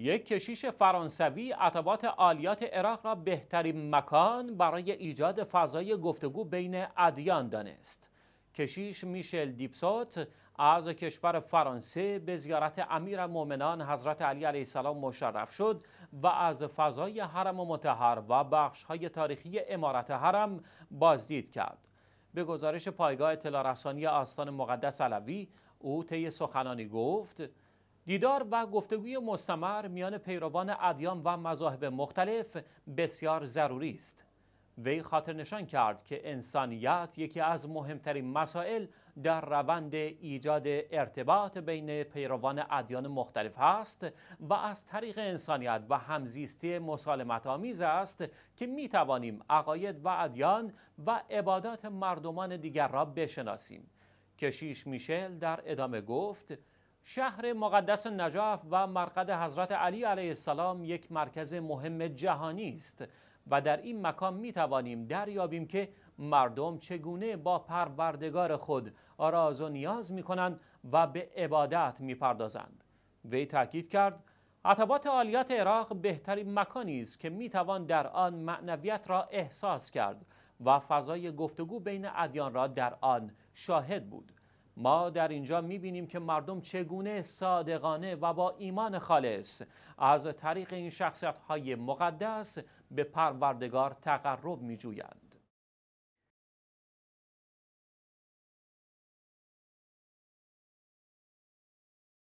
یک کشیش فرانسوی عطبات عالیات عراق را بهترین مکان برای ایجاد فضای گفتگو بین ادیان دانست. کشیش میشل دیپسوت از کشور فرانسه به زیارت امیر مومنان حضرت علی علیه السلام مشرف شد و از فضای حرم متحر و بخشهای تاریخی امارت حرم بازدید کرد. به گزارش پایگاه اطلاع رسانی آستان مقدس علوی او طی سخنانی گفت دیدار و گفتگوی مستمر میان پیروان ادیان و مذاهب مختلف بسیار ضروری است. وی خاطر نشان کرد که انسانیت یکی از مهمترین مسائل در روند ایجاد ارتباط بین پیروان ادیان مختلف است و از طریق انسانیت و همزیستی مسالمت آمیز است که می توانیم عقاید و ادیان و عبادات مردمان دیگر را بشناسیم. کشیش میشل در ادامه گفت شهر مقدس نجف و مرقد حضرت علی علیه السلام یک مرکز مهم جهانی است و در این مکان می توانیم دریابیم که مردم چگونه با پروردگار خود آراز و نیاز می کنند و به عبادت می پردازند. وی تاکید کرد عتبات عالیات عراق بهترین مکانی است که می توان در آن معنویت را احساس کرد و فضای گفتگو بین ادیان را در آن شاهد بود. ما در اینجا میبینیم که مردم چگونه صادقانه و با ایمان خالص از طریق این شخصیت های مقدس به پروردگار تقرب میجویند